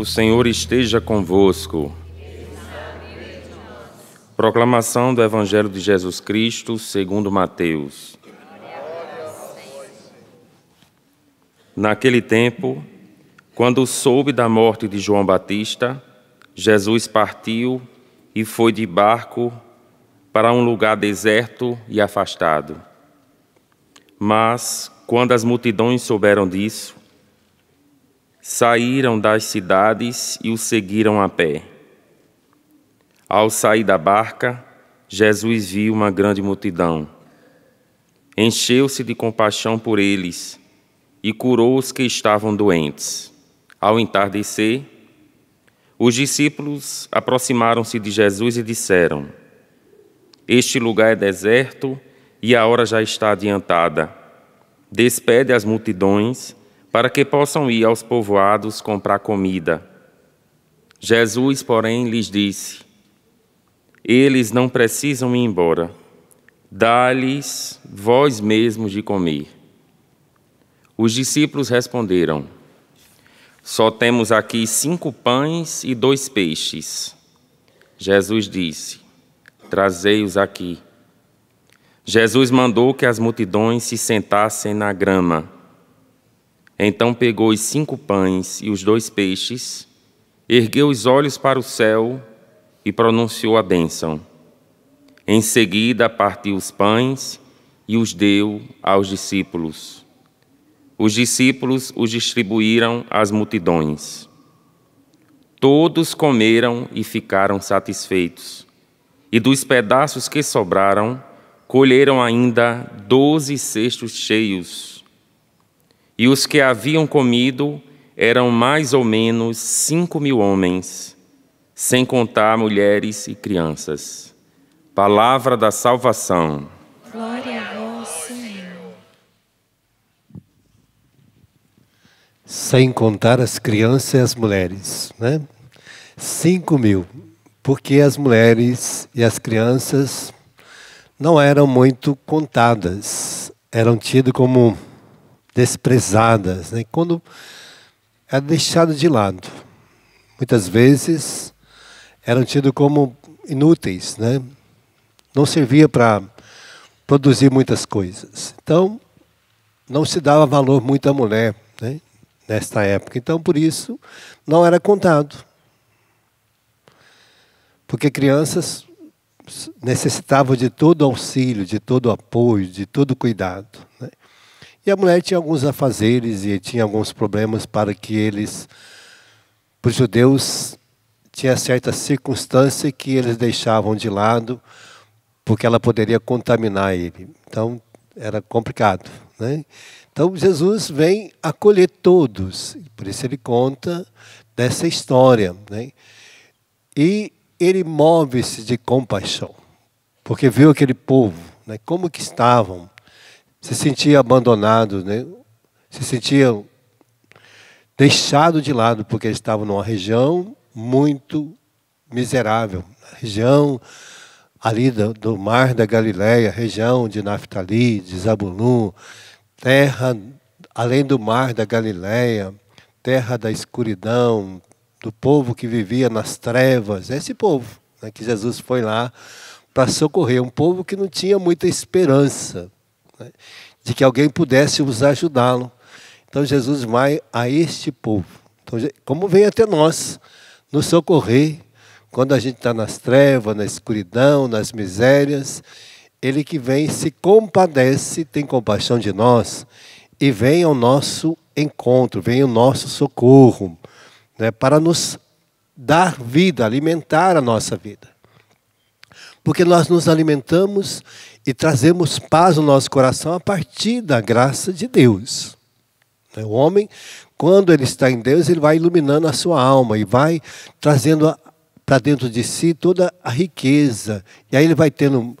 O Senhor esteja convosco. Proclamação do Evangelho de Jesus Cristo, segundo Mateus. Naquele tempo, quando soube da morte de João Batista, Jesus partiu e foi de barco para um lugar deserto e afastado. Mas, quando as multidões souberam disso, saíram das cidades e o seguiram a pé. Ao sair da barca, Jesus viu uma grande multidão. Encheu-se de compaixão por eles e curou os que estavam doentes. Ao entardecer, os discípulos aproximaram-se de Jesus e disseram: Este lugar é deserto e a hora já está adiantada. Despede as multidões para que possam ir aos povoados comprar comida. Jesus, porém, lhes disse: Eles não precisam ir embora. Dá-lhes vós mesmos de comer. Os discípulos responderam: Só temos aqui cinco pães e dois peixes. Jesus disse: Trazei-os aqui. Jesus mandou que as multidões se sentassem na grama. Então pegou os cinco pães e os dois peixes, ergueu os olhos para o céu e pronunciou a bênção. Em seguida, partiu os pães e os deu aos discípulos. Os discípulos os distribuíram às multidões. Todos comeram e ficaram satisfeitos. E dos pedaços que sobraram, colheram ainda doze cestos cheios. E os que haviam comido eram mais ou menos cinco mil homens, sem contar mulheres e crianças. Palavra da salvação. Glória a Deus, Senhor. Sem contar as crianças e as mulheres, né? Cinco mil, porque as mulheres e as crianças não eram muito contadas, eram tidas como desprezadas, né? quando é deixado de lado. Muitas vezes eram tidos como inúteis, né? não servia para produzir muitas coisas. Então, não se dava valor muito à mulher né? nesta época. Então, por isso, não era contado. Porque crianças necessitavam de todo auxílio, de todo apoio, de todo cuidado. Né? E a mulher tinha alguns afazeres e tinha alguns problemas para que eles, para os judeus, tinha certa circunstância que eles deixavam de lado, porque ela poderia contaminar ele. Então, era complicado. Né? Então, Jesus vem acolher todos. Por isso ele conta dessa história. Né? E ele move-se de compaixão, porque viu aquele povo, né? como que estavam se sentia abandonado, né? se sentia deixado de lado, porque ele estava numa região muito miserável, região ali do, do mar da Galileia, região de Naftali, de Zabulum, terra além do mar da Galileia, terra da escuridão, do povo que vivia nas trevas, esse povo né, que Jesus foi lá para socorrer, um povo que não tinha muita esperança. Né, de que alguém pudesse os ajudá-lo. Então Jesus vai a este povo. Então, como vem até nós, nos socorrer quando a gente está nas trevas, na escuridão, nas misérias. Ele que vem se compadece, tem compaixão de nós e vem ao nosso encontro, vem o nosso socorro, né, para nos dar vida, alimentar a nossa vida. Porque nós nos alimentamos e trazemos paz no nosso coração a partir da graça de Deus. Né, o homem, quando ele está em Deus, ele vai iluminando a sua alma e vai trazendo para dentro de si toda a riqueza. E aí ele vai tendo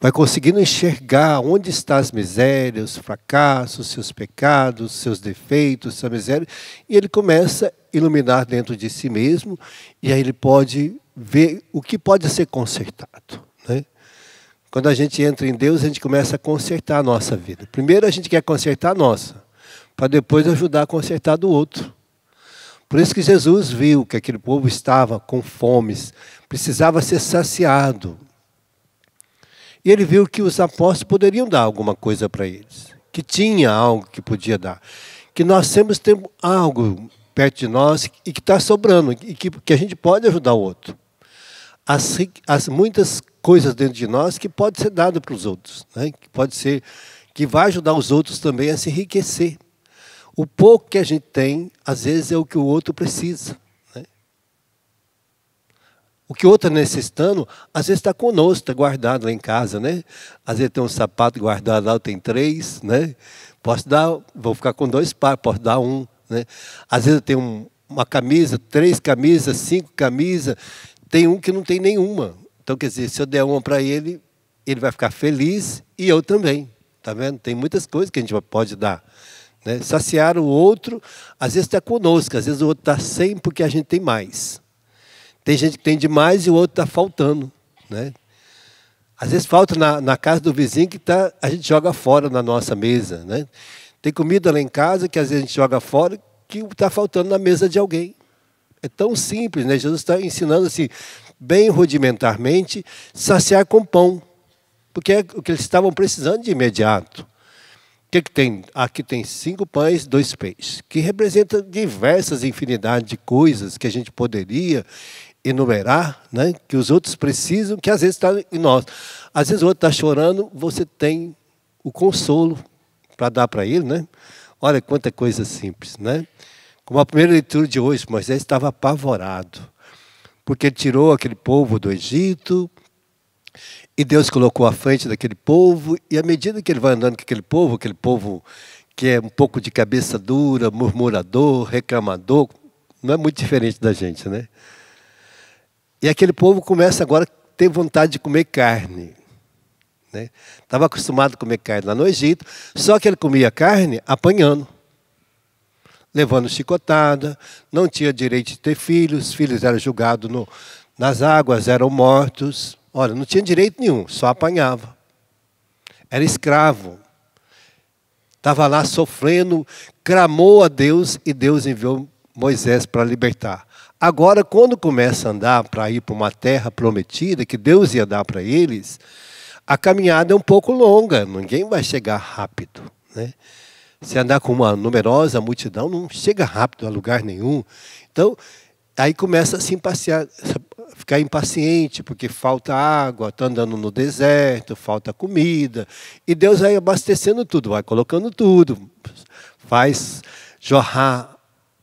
vai conseguindo enxergar onde estão as misérias, os fracassos, seus pecados, seus defeitos, sua miséria, e ele começa a iluminar dentro de si mesmo, e aí ele pode ver o que pode ser consertado. Quando a gente entra em Deus, a gente começa a consertar a nossa vida. Primeiro a gente quer consertar a nossa, para depois ajudar a consertar do outro. Por isso que Jesus viu que aquele povo estava com fomes, precisava ser saciado. E ele viu que os apóstolos poderiam dar alguma coisa para eles, que tinha algo que podia dar, que nós sempre temos algo perto de nós e que está sobrando, e que, que a gente pode ajudar o outro as, as muitas coisas dentro de nós que pode ser dado para os outros, né? que pode ser que vai ajudar os outros também a se enriquecer. O pouco que a gente tem, às vezes é o que o outro precisa. Né? O que o outro está necessitando, às vezes está conosco, está guardado lá em casa, né? Às vezes tem um sapato guardado lá, tem três, né? Posso dar, vou ficar com dois pares, posso dar um, né? Às vezes eu tenho uma camisa, três camisas, cinco camisas, tem um que não tem nenhuma. Então, quer dizer, se eu der uma para ele, ele vai ficar feliz e eu também. Tá vendo? Tem muitas coisas que a gente pode dar. Né? Saciar o outro, às vezes está conosco, às vezes o outro está sem porque a gente tem mais. Tem gente que tem demais e o outro está faltando. Né? Às vezes falta na, na casa do vizinho que tá, a gente joga fora na nossa mesa. Né? Tem comida lá em casa que às vezes a gente joga fora que está faltando na mesa de alguém. É tão simples, né? Jesus está ensinando assim, bem rudimentarmente, saciar com pão, porque é o que eles estavam precisando de imediato. O que, é que tem? Aqui tem cinco pães, dois peixes, que representa diversas infinidades de coisas que a gente poderia enumerar, né? que os outros precisam, que às vezes está em nós. Às vezes o outro está chorando, você tem o consolo para dar para ele, né? Olha quanta coisa simples, né? Como a primeira leitura de hoje, Moisés estava apavorado, porque ele tirou aquele povo do Egito, e Deus colocou à frente daquele povo, e à medida que ele vai andando com aquele povo, aquele povo que é um pouco de cabeça dura, murmurador, reclamador, não é muito diferente da gente, né? E aquele povo começa agora a ter vontade de comer carne. Estava né? acostumado a comer carne lá no Egito, só que ele comia carne apanhando levando chicotada, não tinha direito de ter filhos, filhos eram julgados no, nas águas, eram mortos. Olha, não tinha direito nenhum, só apanhava. Era escravo. Estava lá sofrendo, clamou a Deus e Deus enviou Moisés para libertar. Agora, quando começa a andar para ir para uma terra prometida que Deus ia dar para eles, a caminhada é um pouco longa, ninguém vai chegar rápido. Né? Se andar com uma numerosa multidão, não chega rápido a lugar nenhum. Então, aí começa a se impaciar, ficar impaciente, porque falta água, está andando no deserto, falta comida. E Deus vai abastecendo tudo, vai colocando tudo, faz jorrar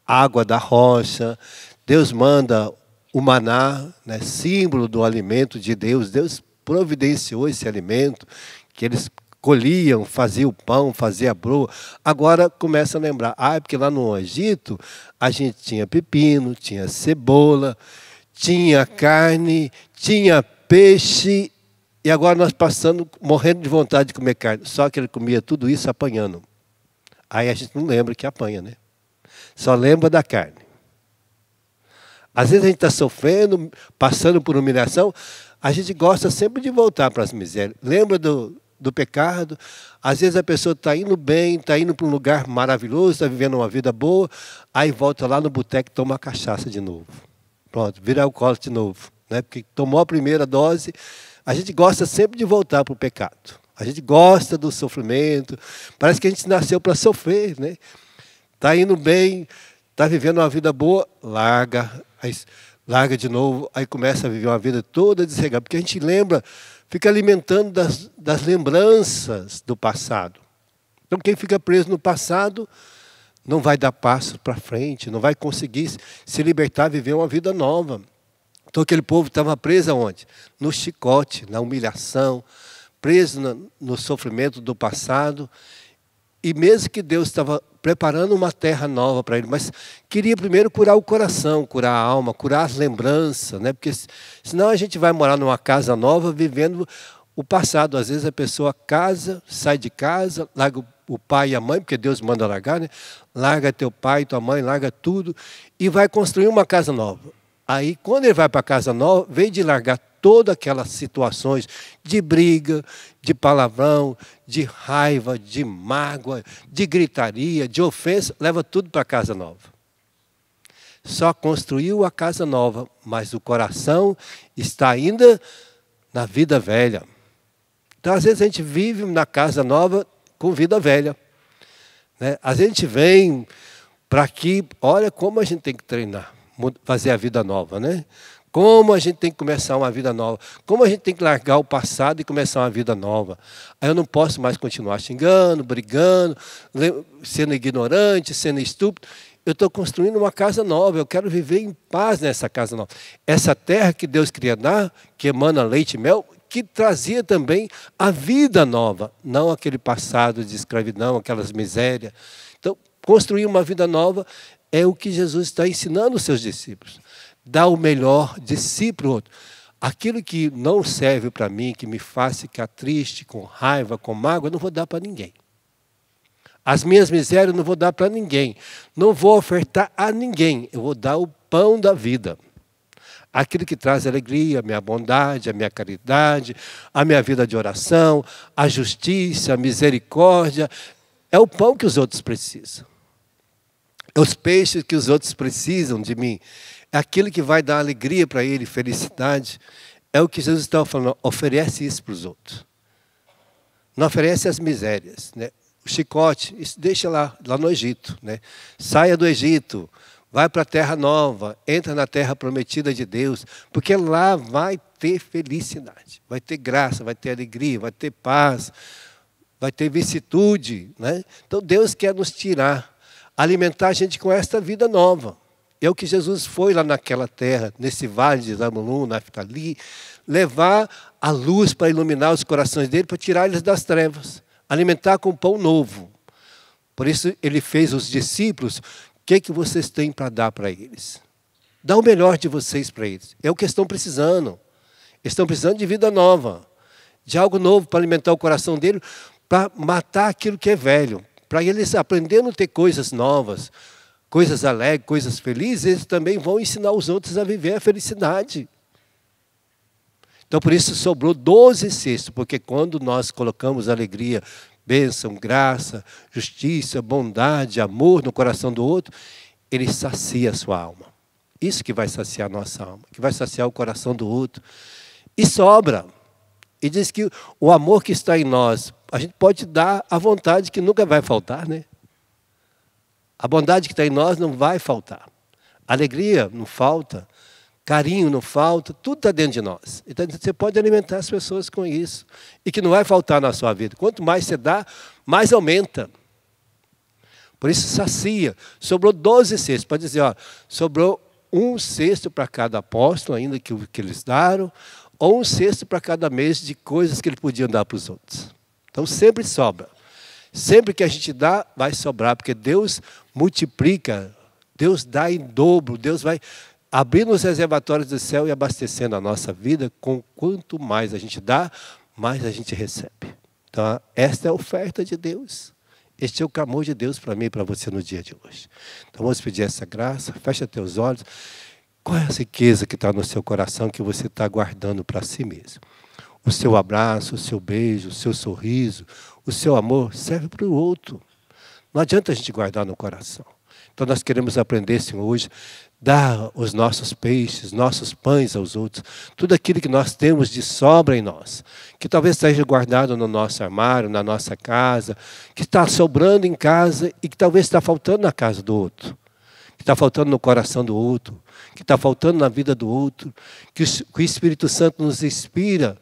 água da rocha. Deus manda o maná, né, símbolo do alimento de Deus. Deus providenciou esse alimento que eles colhiam, faziam o pão, faziam a broa. Agora começa a lembrar, ah, é porque lá no Egito a gente tinha pepino, tinha cebola, tinha carne, tinha peixe, e agora nós passando, morrendo de vontade de comer carne. Só que ele comia tudo isso apanhando. Aí a gente não lembra que apanha, né? Só lembra da carne. Às vezes a gente está sofrendo, passando por humilhação, a gente gosta sempre de voltar para as misérias. Lembra do, do pecado. Às vezes a pessoa está indo bem, está indo para um lugar maravilhoso, está vivendo uma vida boa, aí volta lá no boteco e toma cachaça de novo. Pronto, vira alcoólatra de novo. Né? Porque tomou a primeira dose. A gente gosta sempre de voltar para o pecado. A gente gosta do sofrimento. Parece que a gente nasceu para sofrer. Está né? Tá indo bem, está vivendo uma vida boa, larga. aí larga de novo, aí começa a viver uma vida toda desregada. Porque a gente lembra, fica alimentando das, das lembranças do passado. Então, quem fica preso no passado não vai dar passo para frente, não vai conseguir se libertar, viver uma vida nova. Então, aquele povo estava preso aonde? No chicote, na humilhação, preso no, no sofrimento do passado e mesmo que Deus estava preparando uma terra nova para ele, mas queria primeiro curar o coração, curar a alma, curar as lembranças, né? Porque senão a gente vai morar numa casa nova vivendo o passado. Às vezes a pessoa casa, sai de casa, larga o pai e a mãe, porque Deus manda largar, né? Larga teu pai, tua mãe, larga tudo e vai construir uma casa nova. Aí, quando ele vai para a casa nova, vem de largar todas aquelas situações de briga, de palavrão, de raiva, de mágoa, de gritaria, de ofensa, leva tudo para a casa nova. Só construiu a casa nova, mas o coração está ainda na vida velha. Então, às vezes, a gente vive na casa nova com vida velha. Né? A gente vem para aqui, olha como a gente tem que treinar, fazer a vida nova, né? Como a gente tem que começar uma vida nova. Como a gente tem que largar o passado e começar uma vida nova. Aí eu não posso mais continuar xingando, brigando, sendo ignorante, sendo estúpido. Eu estou construindo uma casa nova, eu quero viver em paz nessa casa nova. Essa terra que Deus queria dar, que emana leite e mel, que trazia também a vida nova, não aquele passado de escravidão, aquelas misérias. Então, construir uma vida nova é o que Jesus está ensinando os seus discípulos. Dá o melhor de si para o outro. Aquilo que não serve para mim, que me faz ficar triste, com raiva, com mágoa, eu não vou dar para ninguém. As minhas misérias eu não vou dar para ninguém. Não vou ofertar a ninguém. Eu vou dar o pão da vida. Aquilo que traz alegria, a minha bondade, a minha caridade, a minha vida de oração, a justiça, a misericórdia. É o pão que os outros precisam. É os peixes que os outros precisam de mim. É aquilo que vai dar alegria para ele, felicidade, é o que Jesus está falando. Oferece isso para os outros. Não oferece as misérias. Né? O chicote, isso deixa lá, lá no Egito. Né? Saia do Egito, vai para a terra nova, entra na terra prometida de Deus, porque lá vai ter felicidade, vai ter graça, vai ter alegria, vai ter paz, vai ter vicissitude. Né? Então Deus quer nos tirar, alimentar a gente com esta vida nova. É o que Jesus foi lá naquela terra, nesse vale de África, ali, levar a luz para iluminar os corações dele, para tirar eles das trevas, alimentar com pão novo. Por isso ele fez os discípulos, o que, é que vocês têm para dar para eles? Dá o melhor de vocês para eles. É o que estão precisando. Estão precisando de vida nova, de algo novo para alimentar o coração dele, para matar aquilo que é velho, para eles aprenderem a ter coisas novas, coisas alegres, coisas felizes, eles também vão ensinar os outros a viver a felicidade. Então, por isso sobrou 12 cestos, porque quando nós colocamos alegria, bênção, graça, justiça, bondade, amor no coração do outro, ele sacia a sua alma. Isso que vai saciar a nossa alma, que vai saciar o coração do outro. E sobra. E diz que o amor que está em nós, a gente pode dar à vontade que nunca vai faltar, né? A bondade que está em nós não vai faltar. Alegria não falta, carinho não falta, tudo está dentro de nós. Então você pode alimentar as pessoas com isso. E que não vai faltar na sua vida. Quanto mais você dá, mais aumenta. Por isso sacia. Sobrou 12 cestos. Pode dizer, ó, sobrou um cesto para cada apóstolo, ainda que, que eles daram, ou um cesto para cada mês de coisas que ele podia dar para os outros. Então sempre sobra. Sempre que a gente dá, vai sobrar, porque Deus multiplica, Deus dá em dobro, Deus vai abrindo os reservatórios do céu e abastecendo a nossa vida com quanto mais a gente dá, mais a gente recebe. Então, esta é a oferta de Deus. Este é o clamor de Deus para mim e para você no dia de hoje. Então, vamos pedir essa graça, fecha teus olhos. Qual é a riqueza que está no seu coração que você está guardando para si mesmo? O seu abraço, o seu beijo, o seu sorriso, o seu amor serve para o outro. Não adianta a gente guardar no coração. Então nós queremos aprender, Senhor, hoje, dar os nossos peixes, nossos pães aos outros, tudo aquilo que nós temos de sobra em nós, que talvez esteja guardado no nosso armário, na nossa casa, que está sobrando em casa e que talvez está faltando na casa do outro, que está faltando no coração do outro, que está faltando na vida do outro, que o Espírito Santo nos inspira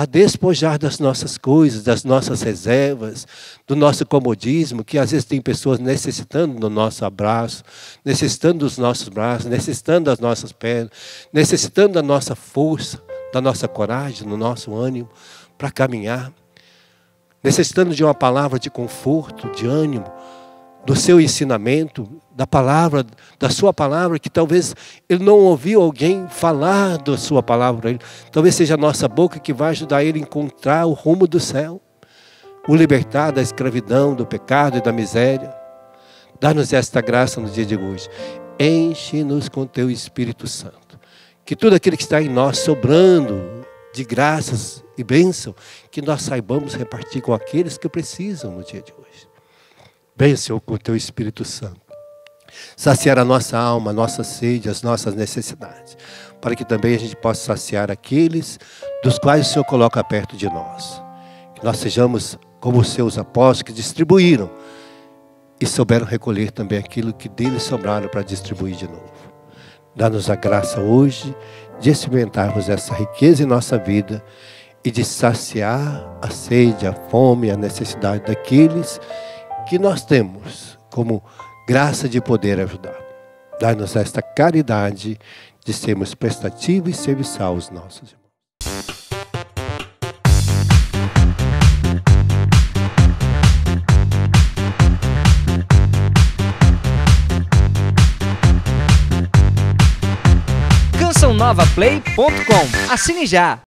a despojar das nossas coisas, das nossas reservas, do nosso comodismo, que às vezes tem pessoas necessitando do nosso abraço, necessitando dos nossos braços, necessitando das nossas pernas, necessitando da nossa força, da nossa coragem, do nosso ânimo para caminhar, necessitando de uma palavra de conforto, de ânimo do seu ensinamento, da palavra, da sua palavra, que talvez ele não ouviu alguém falar da sua palavra. Talvez seja a nossa boca que vai ajudar ele a encontrar o rumo do céu, o libertar da escravidão, do pecado e da miséria. Dá-nos esta graça no dia de hoje. Enche-nos com teu Espírito Santo. Que tudo aquilo que está em nós sobrando de graças e bênção, que nós saibamos repartir com aqueles que precisam no dia de hoje bem Senhor, com o teu Espírito Santo. Saciar a nossa alma, a nossa sede, as nossas necessidades. Para que também a gente possa saciar aqueles dos quais o Senhor coloca perto de nós. Que nós sejamos como os seus apóstolos que distribuíram e souberam recolher também aquilo que deles sobraram para distribuir de novo. Dá-nos a graça hoje de experimentarmos essa riqueza em nossa vida e de saciar a sede, a fome, a necessidade daqueles que nós temos como graça de poder ajudar. Dá-nos esta caridade de sermos prestativos e serviçal aos nossos irmãos. CançãoNovaPlay.com Assine já!